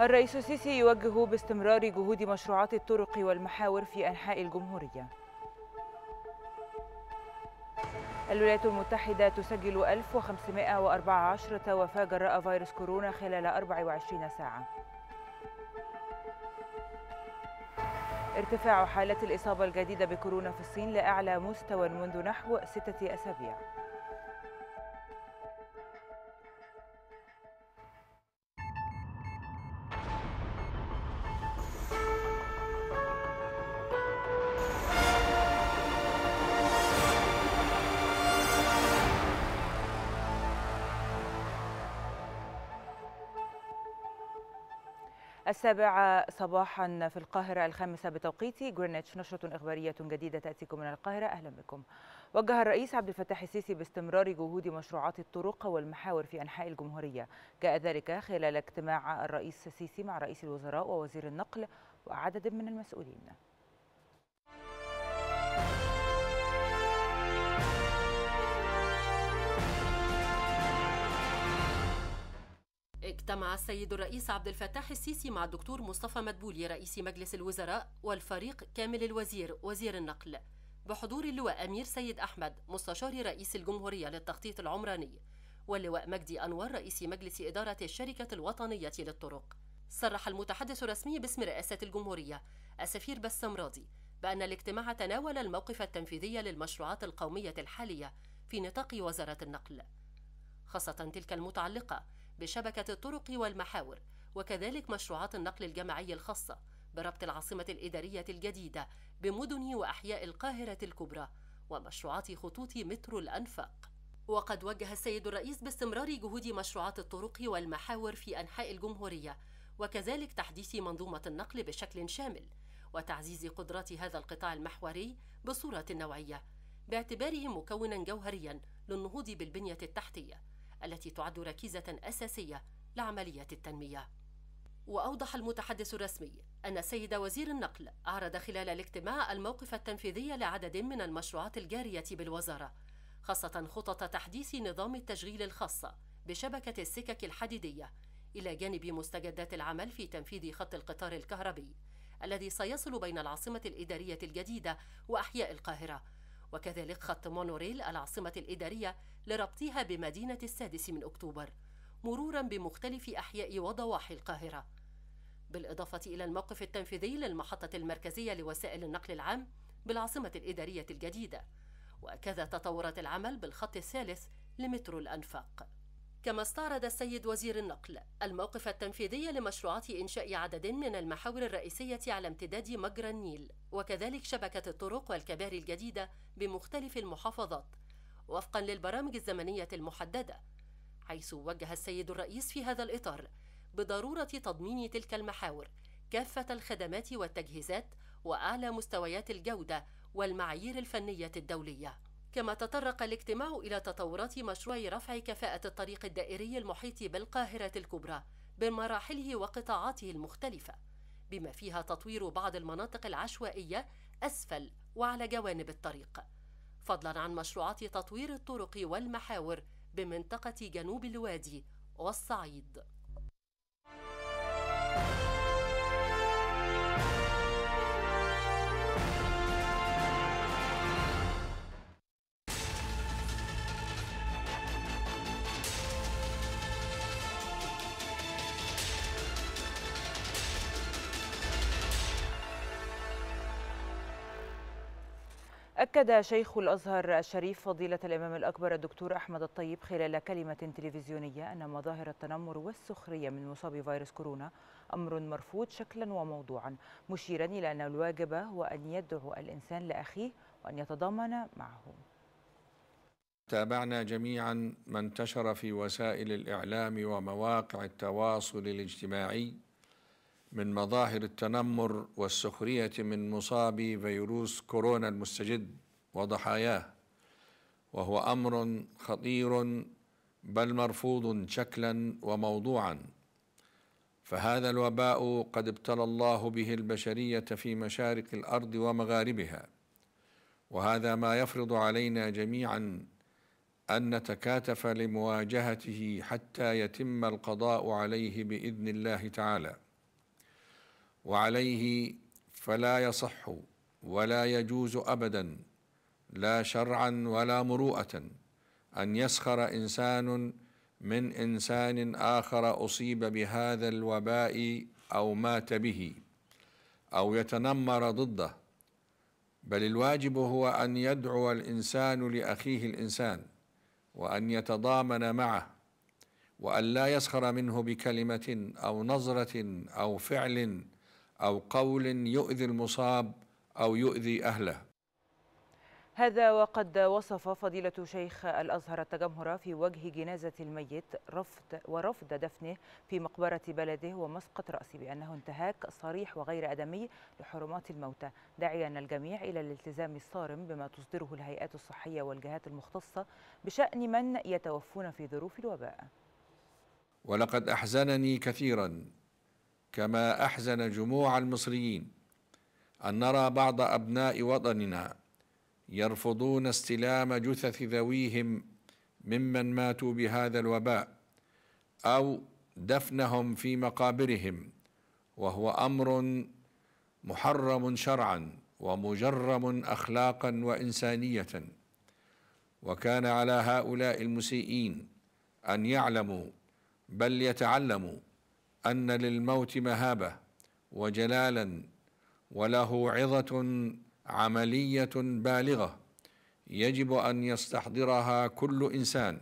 الرئيس السيسي يوجه باستمرار جهود مشروعات الطرق والمحاور في أنحاء الجمهورية الولايات المتحدة تسجل 1514 وفاة جراء فيروس كورونا خلال 24 ساعة ارتفاع حالات الإصابة الجديدة بكورونا في الصين لأعلى مستوى منذ نحو ستة أسابيع السابعة صباحا في القاهرة الخامسة بتوقيت جرينتش نشرة إخبارية جديدة تأتيكم من القاهرة أهلا بكم وجه الرئيس عبد الفتاح السيسي باستمرار جهود مشروعات الطرق والمحاور في أنحاء الجمهورية جاء ذلك خلال اجتماع الرئيس السيسي مع رئيس الوزراء ووزير النقل وعدد من المسؤولين اجتمع السيد الرئيس عبد الفتاح السيسي مع الدكتور مصطفى مدبولي رئيس مجلس الوزراء والفريق كامل الوزير وزير النقل بحضور اللواء أمير سيد أحمد مستشار رئيس الجمهورية للتخطيط العمراني واللواء مجدي أنور رئيس مجلس إدارة الشركة الوطنية للطرق صرح المتحدث الرسمي باسم رئاسة الجمهورية السفير بسام راضي بأن الاجتماع تناول الموقف التنفيذي للمشروعات القومية الحالية في نطاق وزارة النقل خاصة تلك المتعلقة بشبكة الطرق والمحاور وكذلك مشروعات النقل الجماعي الخاصة بربط العاصمة الإدارية الجديدة بمدن وأحياء القاهرة الكبرى ومشروعات خطوط مترو الأنفاق وقد وجه السيد الرئيس باستمرار جهود مشروعات الطرق والمحاور في أنحاء الجمهورية وكذلك تحديث منظومة النقل بشكل شامل وتعزيز قدرات هذا القطاع المحوري بصورة نوعية باعتباره مكونا جوهريا للنهوض بالبنية التحتية التي تعد ركيزة أساسية لعمليات التنمية وأوضح المتحدث الرسمي أن السيد وزير النقل أعرض خلال الاجتماع الموقف التنفيذي لعدد من المشروعات الجارية بالوزارة خاصة خطط تحديث نظام التشغيل الخاصة بشبكة السكك الحديدية إلى جانب مستجدات العمل في تنفيذ خط القطار الكهربي الذي سيصل بين العاصمة الإدارية الجديدة وأحياء القاهرة وكذلك خط مونوريل العاصمة الإدارية لربطها بمدينة السادس من أكتوبر مرورا بمختلف أحياء وضواحي القاهرة بالإضافة إلى الموقف التنفيذي للمحطة المركزية لوسائل النقل العام بالعاصمة الإدارية الجديدة وكذا تطورت العمل بالخط الثالث لمترو الأنفاق كما استعرض السيد وزير النقل الموقف التنفيذي لمشروعات إنشاء عدد من المحاور الرئيسية على امتداد مجرى النيل وكذلك شبكة الطرق والكباري الجديدة بمختلف المحافظات وفقا للبرامج الزمنية المحددة حيث وجه السيد الرئيس في هذا الإطار بضرورة تضمين تلك المحاور كافة الخدمات والتجهيزات وأعلى مستويات الجودة والمعايير الفنية الدولية كما تطرق الاجتماع إلى تطورات مشروع رفع كفاءة الطريق الدائري المحيط بالقاهرة الكبرى بمراحله وقطاعاته المختلفة بما فيها تطوير بعض المناطق العشوائية أسفل وعلى جوانب الطريق فضلا عن مشروعات تطوير الطرق والمحاور بمنطقة جنوب الوادي والصعيد أكد شيخ الأزهر الشريف فضيلة الإمام الأكبر الدكتور أحمد الطيب خلال كلمة تلفزيونية أن مظاهر التنمر والسخرية من مصابي فيروس كورونا أمر مرفوض شكلا وموضوعا مشيرا إلى أن الواجب هو أن يدعو الإنسان لأخيه وأن يتضامن معه تابعنا جميعا ما انتشر في وسائل الإعلام ومواقع التواصل الاجتماعي من مظاهر التنمر والسخرية من مصابي فيروس كورونا المستجد وضحاياه وهو أمر خطير بل مرفوض شكلا وموضوعا فهذا الوباء قد ابتلى الله به البشرية في مشارق الأرض ومغاربها وهذا ما يفرض علينا جميعا أن نتكاتف لمواجهته حتى يتم القضاء عليه بإذن الله تعالى وعليه فلا يصح ولا يجوز ابدا لا شرعا ولا مروءه ان يسخر انسان من انسان اخر اصيب بهذا الوباء او مات به او يتنمر ضده بل الواجب هو ان يدعو الانسان لاخيه الانسان وان يتضامن معه وان لا يسخر منه بكلمه او نظره او فعل أو قول يؤذي المصاب أو يؤذي أهله هذا وقد وصف فضيلة شيخ الأزهر التجمهر في وجه جنازة الميت رفض ورفض دفنه في مقبرة بلده ومسقط رأسه بأنه انتهاك صريح وغير أدمي لحرمات الموتى داعيا الجميع إلى الالتزام الصارم بما تصدره الهيئات الصحية والجهات المختصة بشأن من يتوفون في ظروف الوباء ولقد أحزنني كثيرا كما احزن جموع المصريين ان نرى بعض ابناء وطننا يرفضون استلام جثث ذويهم ممن ماتوا بهذا الوباء او دفنهم في مقابرهم وهو امر محرم شرعا ومجرم اخلاقا وانسانيه وكان على هؤلاء المسيئين ان يعلموا بل يتعلموا ان للموت مهابه وجلالا وله عظه عمليه بالغه يجب ان يستحضرها كل انسان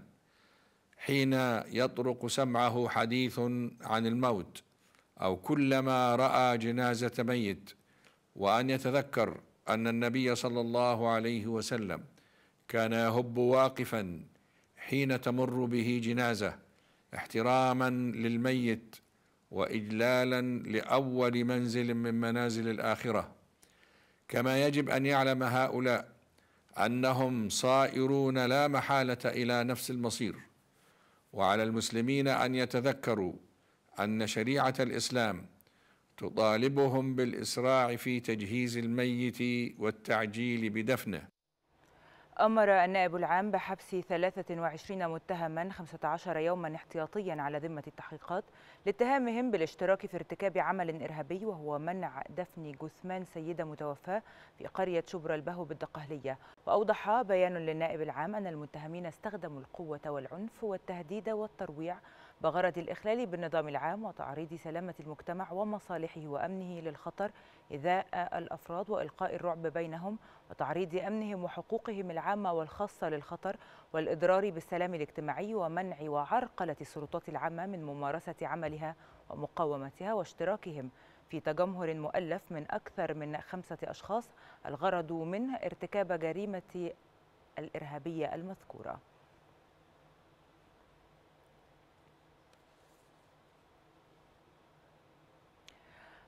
حين يطرق سمعه حديث عن الموت او كلما راى جنازه ميت وان يتذكر ان النبي صلى الله عليه وسلم كان يهب واقفا حين تمر به جنازه احتراما للميت واجلالا لاول منزل من منازل الاخره كما يجب ان يعلم هؤلاء انهم صائرون لا محاله الى نفس المصير وعلى المسلمين ان يتذكروا ان شريعه الاسلام تطالبهم بالاسراع في تجهيز الميت والتعجيل بدفنه أمر النائب العام بحبس 23 متهما 15 يوما احتياطيا على ذمة التحقيقات لاتهامهم بالاشتراك في ارتكاب عمل إرهابي وهو منع دفن جثمان سيدة متوفاة في قرية شبرا البهو بالدقهلية وأوضح بيان للنائب العام أن المتهمين استخدموا القوة والعنف والتهديد والترويع بغرض الإخلال بالنظام العام وتعريض سلامة المجتمع ومصالحه وأمنه للخطر إذاء الأفراد وإلقاء الرعب بينهم وتعريض أمنهم وحقوقهم العامة والخاصة للخطر والإضرار بالسلام الاجتماعي ومنع وعرقلة السلطات العامة من ممارسة عملها ومقاومتها واشتراكهم في تجمهر مؤلف من أكثر من خمسة أشخاص الغرض منه ارتكاب جريمة الإرهابية المذكورة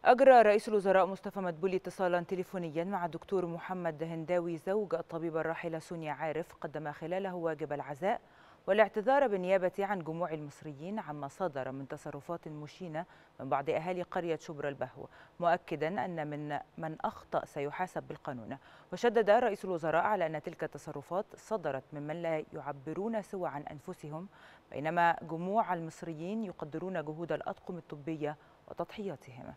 أجرى رئيس الوزراء مصطفى مدبولي اتصالا تليفونيا مع الدكتور محمد هنداوي زوج الطبيبة الراحلة سونيا عارف قدم خلاله واجب العزاء والاعتذار بالنيابة عن جموع المصريين عما صدر من تصرفات مشينة من بعض أهالي قرية شبرا البهو مؤكدا أن من من أخطأ سيحاسب بالقانون وشدد رئيس الوزراء على أن تلك التصرفات صدرت ممن لا يعبرون سوى عن أنفسهم بينما جموع المصريين يقدرون جهود الأطقم الطبية وتضحياتهم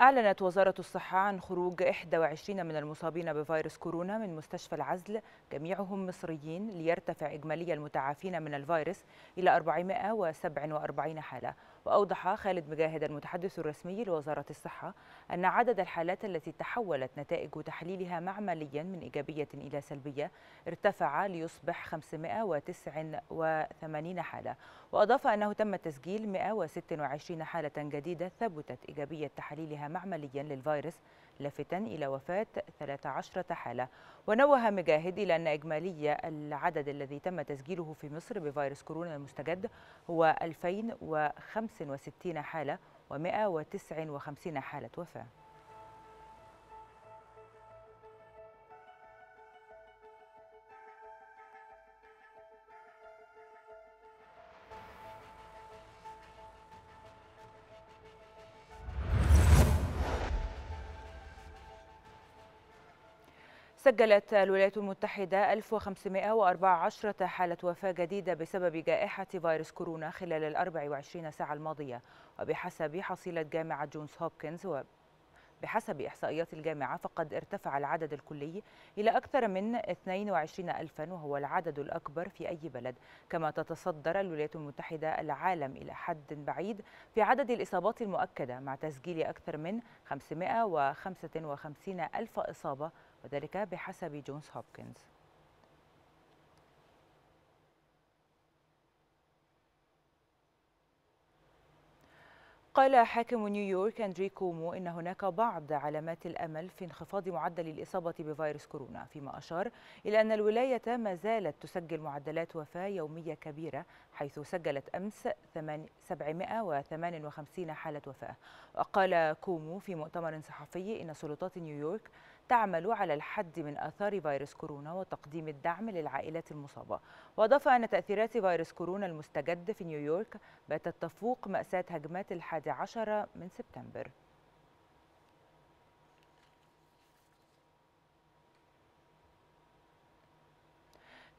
أعلنت وزارة الصحة عن خروج 21 من المصابين بفيروس كورونا من مستشفى العزل جميعهم مصريين ليرتفع إجمالي المتعافين من الفيروس إلى 447 حالة وأوضح خالد مجاهد المتحدث الرسمي لوزارة الصحة أن عدد الحالات التي تحولت نتائج تحليلها معمليا من إيجابية إلى سلبية ارتفع ليصبح 589 حالة وأضاف أنه تم تسجيل 126 حالة جديدة ثبتت إيجابية تحليلها معمليا للفيروس لافتا إلى وفاة 13 حالة ونوه مجاهد إلى أن إجمالي العدد الذي تم تسجيله في مصر بفيروس كورونا المستجد هو 2065 حالة و159 حالة وفاة سجلت الولايات المتحدة 1514 حالة وفاة جديدة بسبب جائحة فيروس كورونا خلال ال 24 ساعة الماضية وبحسب حصيلة جامعة جونز هوبكنز بحسب إحصائيات الجامعة فقد ارتفع العدد الكلي إلى أكثر من 22 ألفا وهو العدد الأكبر في أي بلد كما تتصدر الولايات المتحدة العالم إلى حد بعيد في عدد الإصابات المؤكدة مع تسجيل أكثر من 555 ألف إصابة وذلك بحسب جونز هوبكنز قال حاكم نيويورك أندري كومو إن هناك بعض علامات الأمل في انخفاض معدل الإصابة بفيروس كورونا فيما أشار إلى أن الولاية ما زالت تسجل معدلات وفاة يومية كبيرة حيث سجلت أمس 758 حالة وفاة وقال كومو في مؤتمر صحفي إن سلطات نيويورك تعمل على الحد من آثار فيروس كورونا وتقديم الدعم للعائلات المصابة وأضاف أن تأثيرات فيروس كورونا المستجد في نيويورك باتت تفوق مأساة هجمات الحادي عشر من سبتمبر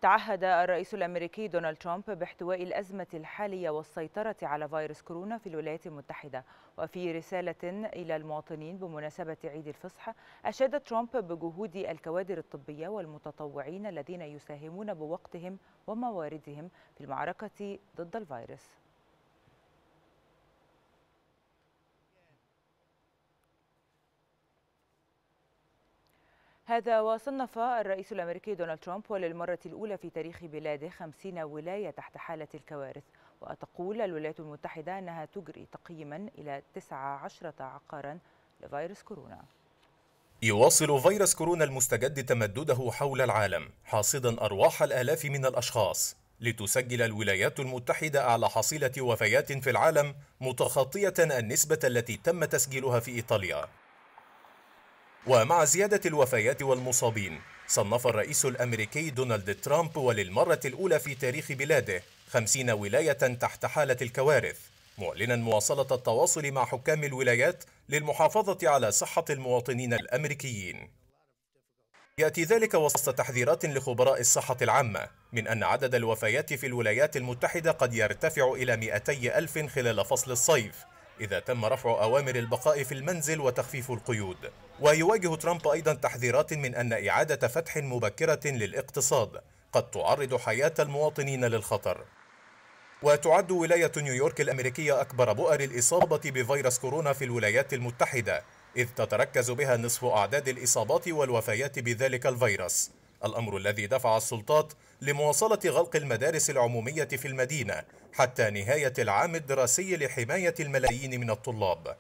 تعهد الرئيس الأمريكي دونالد ترامب باحتواء الأزمة الحالية والسيطرة على فيروس كورونا في الولايات المتحدة وفي رسالة إلى المواطنين بمناسبة عيد الفصح أشاد ترامب بجهود الكوادر الطبية والمتطوعين الذين يساهمون بوقتهم ومواردهم في المعركة ضد الفيروس هذا وصنف الرئيس الأمريكي دونالد ترامب وللمرة الأولى في تاريخ بلاده 50 ولاية تحت حالة الكوارث وتقول الولايات المتحدة أنها تجري تقييما إلى 19 عقارا لفيروس كورونا يواصل فيروس كورونا المستجد تمدده حول العالم حاصدا أرواح الآلاف من الأشخاص لتسجل الولايات المتحدة أعلى حصيلة وفيات في العالم متخطية النسبة التي تم تسجيلها في إيطاليا ومع زيادة الوفيات والمصابين صنف الرئيس الأمريكي دونالد ترامب وللمرة الأولى في تاريخ بلاده خمسين ولاية تحت حالة الكوارث معلنا مواصلة التواصل مع حكام الولايات للمحافظة على صحة المواطنين الأمريكيين يأتي ذلك وسط تحذيرات لخبراء الصحة العامة من أن عدد الوفيات في الولايات المتحدة قد يرتفع إلى 200 ألف خلال فصل الصيف إذا تم رفع أوامر البقاء في المنزل وتخفيف القيود ويواجه ترامب أيضا تحذيرات من أن إعادة فتح مبكرة للاقتصاد قد تعرض حياة المواطنين للخطر وتعد ولاية نيويورك الأمريكية أكبر بؤر الإصابة بفيروس كورونا في الولايات المتحدة إذ تتركز بها نصف أعداد الإصابات والوفيات بذلك الفيروس الأمر الذي دفع السلطات لمواصلة غلق المدارس العمومية في المدينة حتى نهاية العام الدراسي لحماية الملايين من الطلاب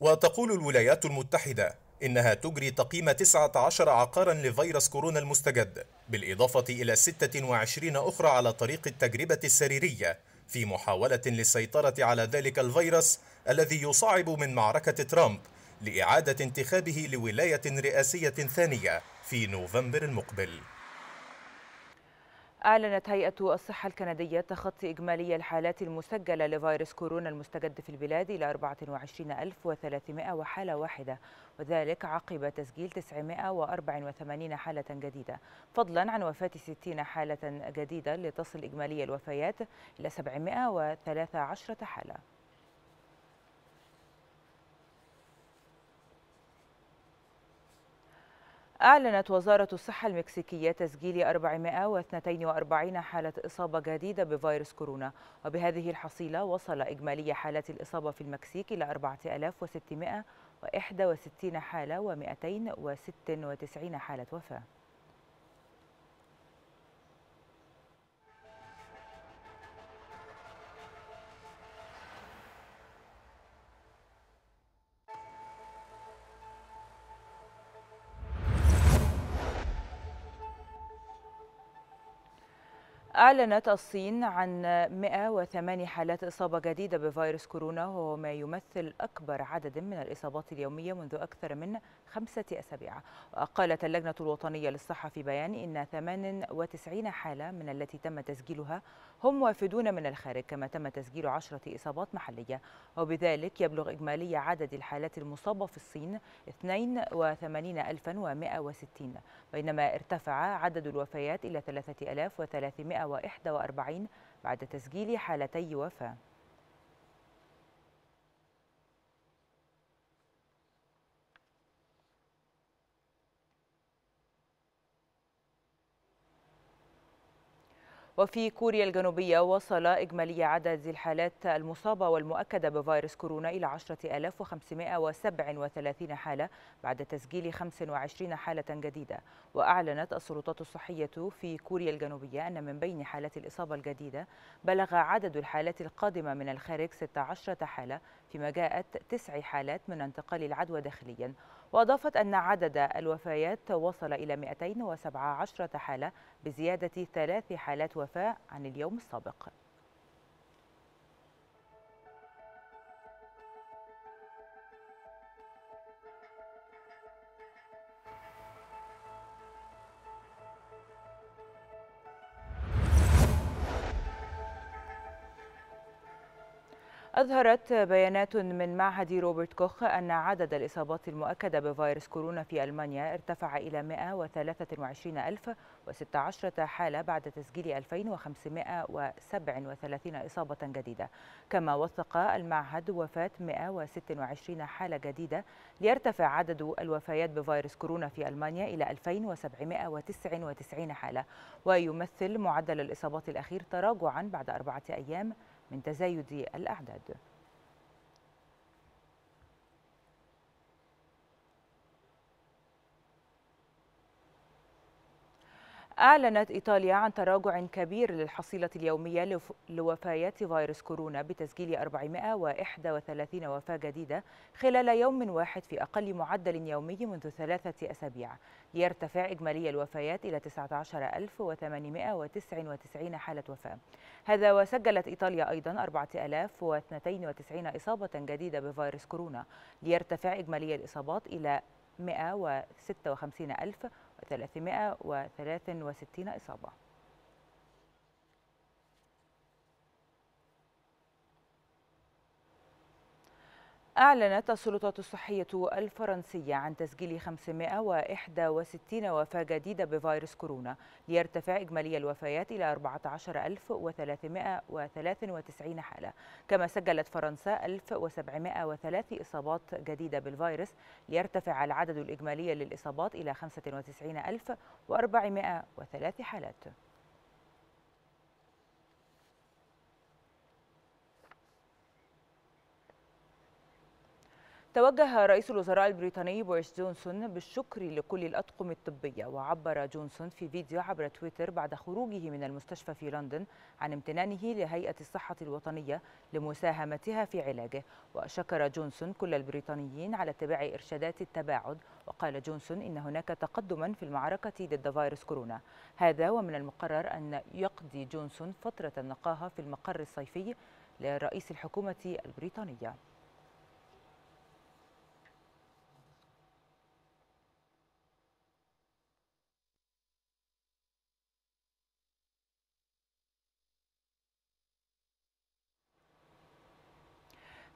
وتقول الولايات المتحدة إنها تجري تقييم 19 عقارا لفيروس كورونا المستجد بالإضافة إلى 26 أخرى على طريق التجربة السريرية في محاولة للسيطرة على ذلك الفيروس الذي يصعب من معركة ترامب لإعادة انتخابه لولاية رئاسية ثانية في نوفمبر المقبل أعلنت هيئة الصحة الكندية تخطي إجمالي الحالات المسجلة لفيروس كورونا المستجد في البلاد إلى 24300 وحالة واحدة وذلك عقب تسجيل 984 حالة جديدة فضلا عن وفاة 60 حالة جديدة لتصل إجمالي الوفيات إلى 713 حالة أعلنت وزارة الصحة المكسيكية تسجيل 442 حالة إصابة جديدة بفيروس كورونا وبهذه الحصيلة وصل إجمالي حالات الإصابة في المكسيك إلى 4661 حالة و296 حالة وفاة أعلنت الصين عن 108 حالات إصابة جديدة بفيروس كورونا وهو ما يمثل أكبر عدد من الإصابات اليومية منذ أكثر من خمسة أسابيع قالت اللجنة الوطنية للصحة في بيان إن 98 حالة من التي تم تسجيلها هم وافدون من الخارج كما تم تسجيل عشرة إصابات محلية وبذلك يبلغ إجمالي عدد الحالات المصابة في الصين 82160 بينما ارتفع عدد الوفيات إلى 3341 بعد تسجيل حالتي وفاة وفي كوريا الجنوبية وصل إجمالي عدد الحالات المصابة والمؤكدة بفيروس كورونا إلى 10537 حالة بعد تسجيل 25 حالة جديدة وأعلنت السلطات الصحية في كوريا الجنوبية أن من بين حالات الإصابة الجديدة بلغ عدد الحالات القادمة من الخارج 16 حالة فيما جاءت تسع حالات من انتقال العدوى داخليا وأضافت أن عدد الوفيات وصل إلى 217 حالة بزيادة ثلاث حالات وفاة عن اليوم السابق أظهرت بيانات من معهد روبرت كوخ أن عدد الإصابات المؤكدة بفيروس كورونا في ألمانيا ارتفع إلى 123,016 حالة بعد تسجيل 2537 إصابة جديدة كما وثق المعهد وفاة 126 حالة جديدة ليرتفع عدد الوفيات بفيروس كورونا في ألمانيا إلى 2799 حالة ويمثل معدل الإصابات الأخير تراجعا بعد أربعة أيام من تزايد الأعداد أعلنت إيطاليا عن تراجع كبير للحصيلة اليومية لوفيات فيروس كورونا بتسجيل 431 وفاة جديدة خلال يوم واحد في أقل معدل يومي منذ ثلاثة أسابيع ليرتفع إجمالي الوفيات إلى 19899 حالة وفاة هذا وسجلت إيطاليا أيضا 4092 إصابة جديدة بفيروس كورونا ليرتفع إجمالي الإصابات إلى 156000 و 363 إصابة أعلنت السلطات الصحية الفرنسية عن تسجيل 561 وفاة جديدة بفيروس كورونا ليرتفع إجمالي الوفيات إلى 14393 حالة كما سجلت فرنسا 1703 إصابات جديدة بالفيروس ليرتفع العدد الإجمالي للإصابات إلى 95403 حالات توجه رئيس الوزراء البريطاني بوريس جونسون بالشكر لكل الأطقم الطبية وعبر جونسون في فيديو عبر تويتر بعد خروجه من المستشفى في لندن عن امتنانه لهيئة الصحة الوطنية لمساهمتها في علاجه وشكر جونسون كل البريطانيين على اتباع إرشادات التباعد وقال جونسون إن هناك تقدما في المعركة ضد فيروس كورونا هذا ومن المقرر أن يقضي جونسون فترة النقاهة في المقر الصيفي لرئيس الحكومة البريطانية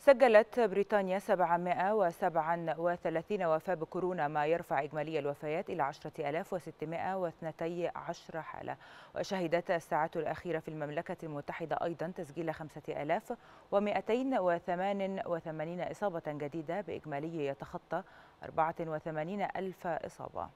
سجلت بريطانيا 737 وفاة بكورونا ما يرفع إجمالي الوفيات إلى 10612 حالة وشهدت الساعات الأخيرة في المملكة المتحدة أيضا تسجيل 5288 إصابة جديدة بإجمالي يتخطى 84000 إصابة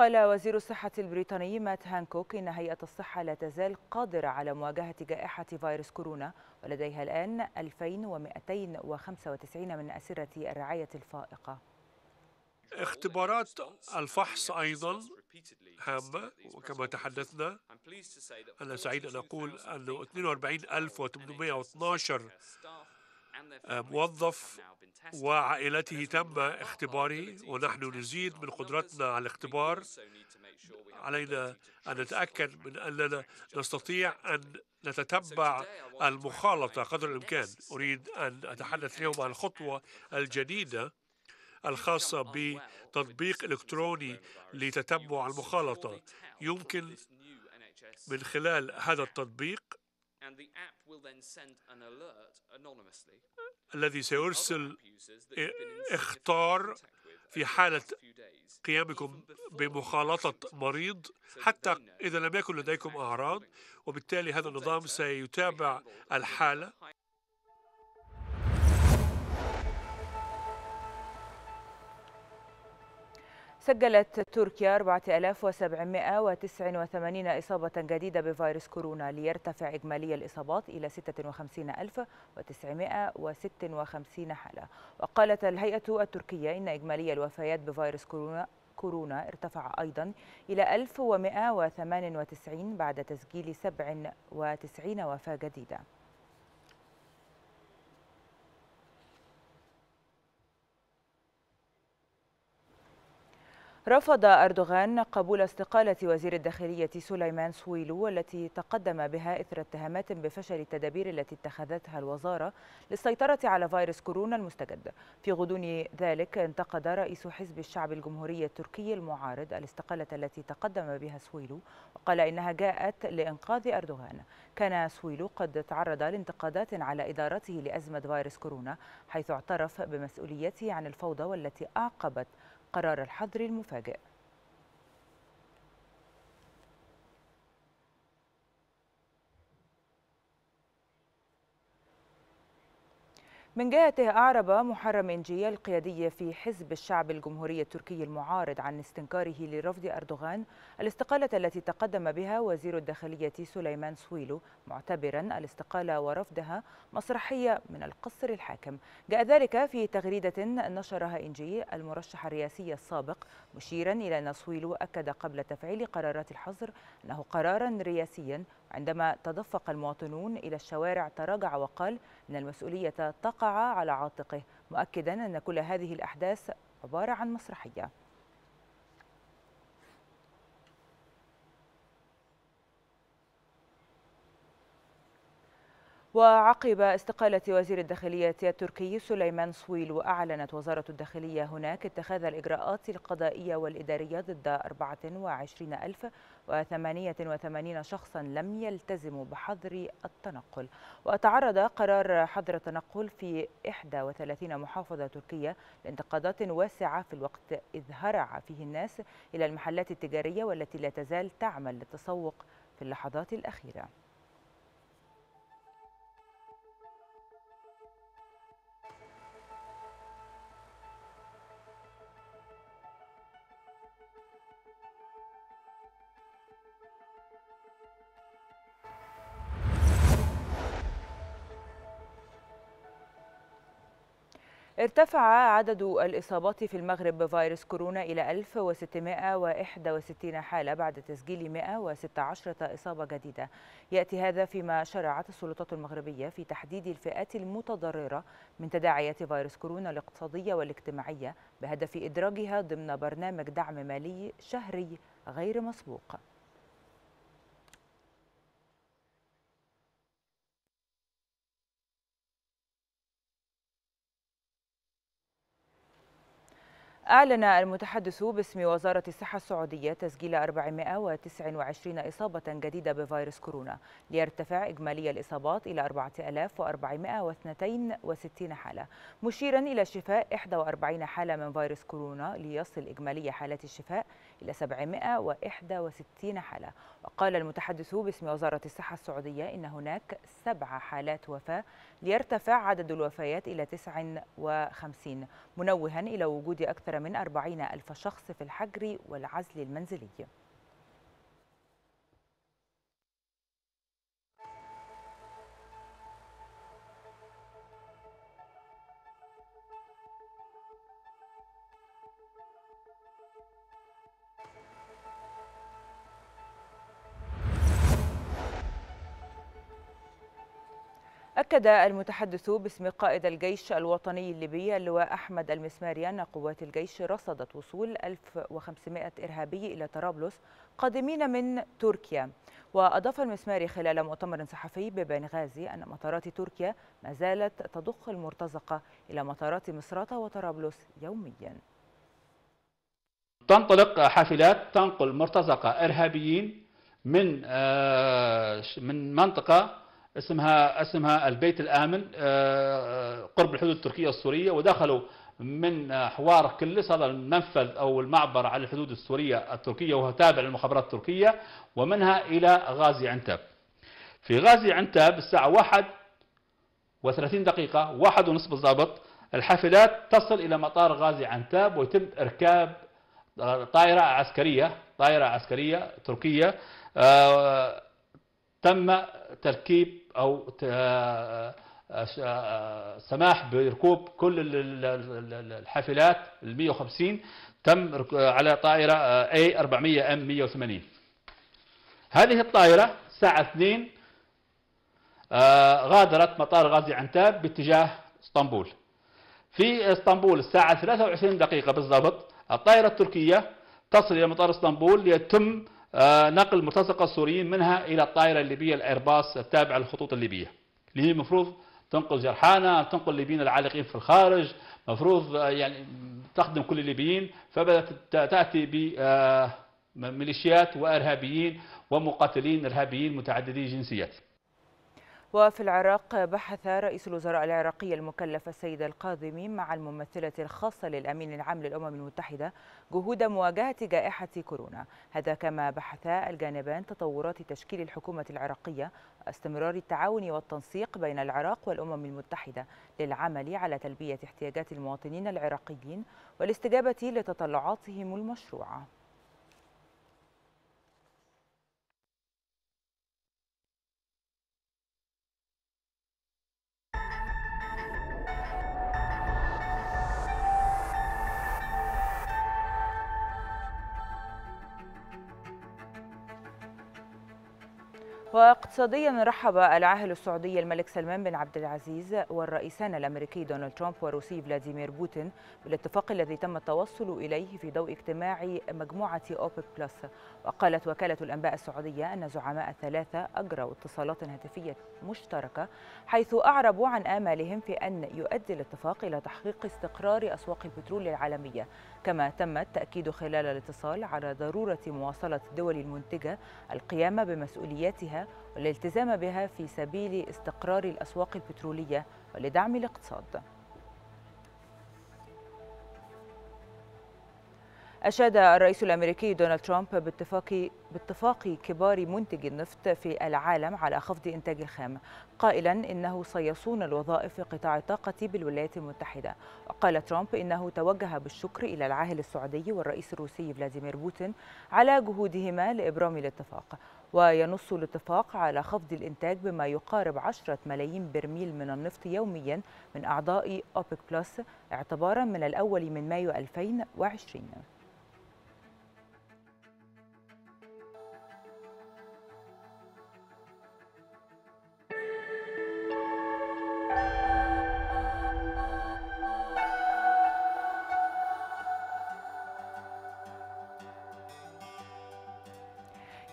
قال وزير الصحة البريطاني مات هانكوك إن هيئة الصحة لا تزال قادرة على مواجهة جائحة فيروس كورونا ولديها الآن 2295 من أسرة الرعاية الفائقة اختبارات الفحص أيضا هامة وكما تحدثنا أنا سعيد أن أقول أن 42812 موظف وعائلته تم اختباره ونحن نزيد من قدرتنا على الاختبار علينا أن نتأكد من أننا نستطيع أن نتتبع المخالطة قدر الإمكان أريد أن أتحدث اليوم عن الخطوة الجديدة الخاصة بتطبيق إلكتروني لتتبع المخالطة يمكن من خلال هذا التطبيق الذي سيرسل اختار في حالة قيامكم بمخالطة مريض حتى إذا لم يكن لديكم أعراض وبالتالي هذا النظام سيتابع الحالة سجلت تركيا 4789 إصابة جديدة بفيروس كورونا ليرتفع إجمالي الإصابات إلى 56956 حالة وقالت الهيئة التركية إن إجمالي الوفيات بفيروس كورونا كورونا ارتفع أيضا إلى 1198 بعد تسجيل 97 وفاة جديدة رفض أردوغان قبول استقالة وزير الداخلية سليمان سويلو والتي تقدم بها إثر اتهامات بفشل التدابير التي اتخذتها الوزارة للسيطرة على فيروس كورونا المستجد في غضون ذلك انتقد رئيس حزب الشعب الجمهوري التركي المعارض الاستقالة التي تقدم بها سويلو وقال إنها جاءت لإنقاذ أردوغان كان سويلو قد تعرض لانتقادات على إدارته لأزمة فيروس كورونا حيث اعترف بمسؤوليته عن الفوضى والتي أعقبت قرار الحظر المفاجئ من جهته أعرب محرم إنجي القيادي في حزب الشعب الجمهوري التركي المعارض عن استنكاره لرفض أردوغان الاستقالة التي تقدم بها وزير الداخلية سليمان سويلو معتبرا الاستقالة ورفضها مسرحية من القصر الحاكم جاء ذلك في تغريدة نشرها إنجي المرشح الرئاسي السابق مشيرا إلى أن سويلو أكد قبل تفعيل قرارات الحظر أنه قرارا رئاسيا عندما تدفق المواطنون إلى الشوارع تراجع وقال أن المسؤولية تقع على عاتقه مؤكدا أن كل هذه الأحداث عبارة عن مسرحية وعقب استقالة وزير الداخلية التركي سليمان صويل وأعلنت وزارة الداخلية هناك اتخاذ الإجراءات القضائية والإدارية ضد 24 و88 شخصا لم يلتزموا بحظر التنقل وتعرض قرار حظر التنقل في إحدى وثلاثين محافظة تركية لانتقادات واسعة في الوقت إذ هرع فيه الناس إلى المحلات التجارية والتي لا تزال تعمل للتسوق في اللحظات الأخيرة ارتفع عدد الإصابات في المغرب بفيروس كورونا إلى 1661 حالة بعد تسجيل 116 إصابة جديدة يأتي هذا فيما شرعت السلطات المغربية في تحديد الفئات المتضررة من تداعيات فيروس كورونا الاقتصادية والاجتماعية بهدف إدراجها ضمن برنامج دعم مالي شهري غير مسبوق أعلن المتحدث باسم وزارة الصحة السعودية تسجيل 429 إصابة جديدة بفيروس كورونا ليرتفع إجمالي الإصابات إلى 4462 حالة مشيرا إلى شفاء 41 حالة من فيروس كورونا ليصل إجمالي حالات الشفاء إلى 761 حالة وقال المتحدث باسم وزارة الصحة السعودية إن هناك سبع حالات وفاة ليرتفع عدد الوفيات إلى 59 منوها إلى وجود أكثر من 40 ألف شخص في الحجر والعزل المنزلي أكد المتحدث باسم قائد الجيش الوطني الليبي اللواء أحمد المسماري أن قوات الجيش رصدت وصول 1500 إرهابي إلى طرابلس قادمين من تركيا وأضاف المسماري خلال مؤتمر صحفي ببنغازي أن مطارات تركيا ما زالت تضخ المرتزقة إلى مطارات مصراتة وطرابلس يومياً تنطلق حافلات تنقل مرتزقة إرهابيين من آه، من منطقة اسمها اسمها البيت الآمن آه، آه، قرب الحدود التركية السورية ودخلوا من حوار كلس هذا المنفذ أو المعبر على الحدود السورية التركية وهو تابع للمخابرات التركية ومنها إلى غازي عنتاب في غازي عنتاب الساعة 1 و30 دقيقة 1 ونص بالضبط الحافلات تصل إلى مطار غازي عنتاب ويتم إركاب آه، طائرة عسكرية طائرة عسكرية تركية تم تركيب او سماح بركوب كل الحافلات ال 150 تم على طائرة A 400 M 180 هذه الطائرة الساعة 2 آه، غادرت مطار غازي عنتاب باتجاه اسطنبول في اسطنبول الساعة 23 دقيقة بالضبط الطائرة التركية تصل إلى مطار اسطنبول ليتم آه، نقل مرتزقة السوريين منها إلى الطائرة الليبية الإيرباص التابعة للخطوط الليبية اللي هي المفروض تنقل جرحانا تنقل الليبيين العالقين في الخارج مفروض آه، يعني تخدم كل الليبيين فبدأت تأتي بميليشيات آه، وإرهابيين ومقاتلين إرهابيين متعددي الجنسيات وفي العراق بحث رئيس الوزراء العراقي المكلف السيد القاضمي مع الممثلة الخاصة للأمين العام للأمم المتحدة جهود مواجهة جائحة كورونا هذا كما بحث الجانبان تطورات تشكيل الحكومة العراقية استمرار التعاون والتنسيق بين العراق والأمم المتحدة للعمل على تلبية احتياجات المواطنين العراقيين والاستجابة لتطلعاتهم المشروعة واقتصاديا رحب العاهل السعودي الملك سلمان بن عبد العزيز والرئيسان الامريكي دونالد ترامب والروسي فلاديمير بوتين بالاتفاق الذي تم التوصل اليه في ضوء اجتماع مجموعه اوبك بلس وقالت وكاله الانباء السعوديه ان زعماء الثلاثه اجروا اتصالات هاتفيه مشتركه حيث اعربوا عن امالهم في ان يؤدي الاتفاق الى تحقيق استقرار اسواق البترول العالميه كما تم التأكيد خلال الاتصال على ضرورة مواصلة الدول المنتجة القيام بمسؤولياتها والالتزام بها في سبيل استقرار الأسواق البترولية ولدعم الاقتصاد أشاد الرئيس الأمريكي دونالد ترامب باتفاق باتفاق كبار منتجي النفط في العالم على خفض إنتاج الخام قائلا إنه سيصون الوظائف في قطاع الطاقة بالولايات المتحدة وقال ترامب إنه توجه بالشكر إلى العاهل السعودي والرئيس الروسي فلاديمير بوتين على جهودهما لإبرام الاتفاق وينص الاتفاق على خفض الإنتاج بما يقارب 10 ملايين برميل من النفط يوميا من أعضاء أوبك بلس اعتبارا من الأول من مايو 2020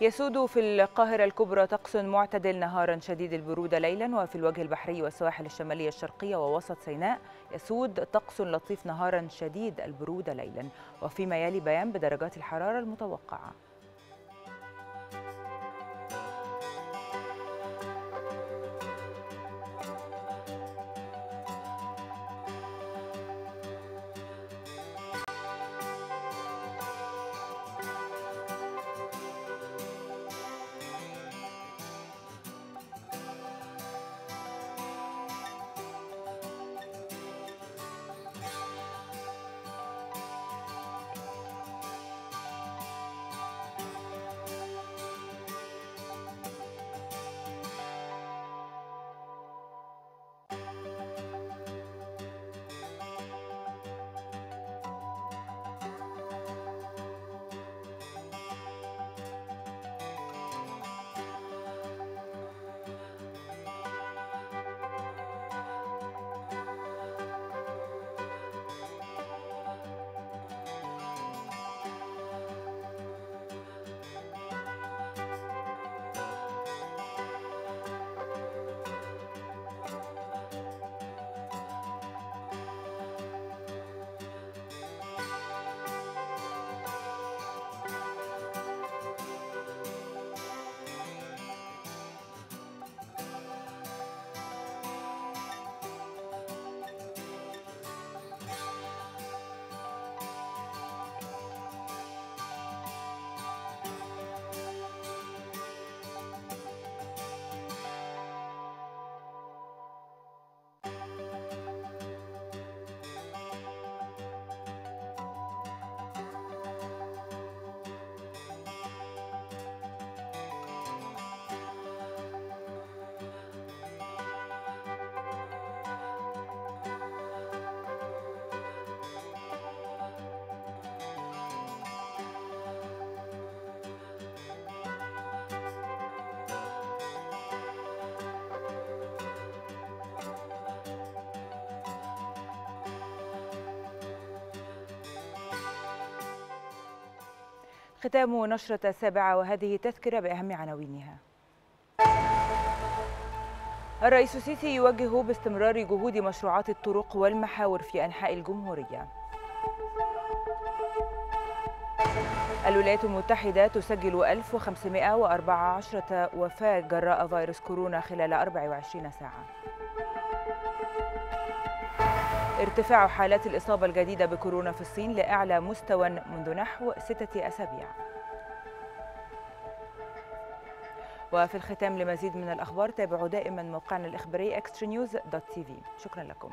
يسود في القاهرة الكبرى طقس معتدل نهارا شديد البرودة ليلا وفي الوجه البحري والسواحل الشمالية الشرقية ووسط سيناء يسود طقس لطيف نهارا شديد البرودة ليلا وفيما يلي بيان بدرجات الحرارة المتوقعة ختام نشرة السابعة وهذه تذكرة بأهم عناوينها الرئيس السيسي يوجه باستمرار جهود مشروعات الطرق والمحاور في أنحاء الجمهورية الولايات المتحدة تسجل 1514 وفاة جراء فيروس كورونا خلال 24 ساعة ارتفاع حالات الإصابة الجديدة بكورونا في الصين لأعلى مستوى منذ نحو ستة أسابيع وفي الختام لمزيد من الأخبار تابعوا دائما موقعنا الإخباري اكسترا نيوز دوت تي في شكرا لكم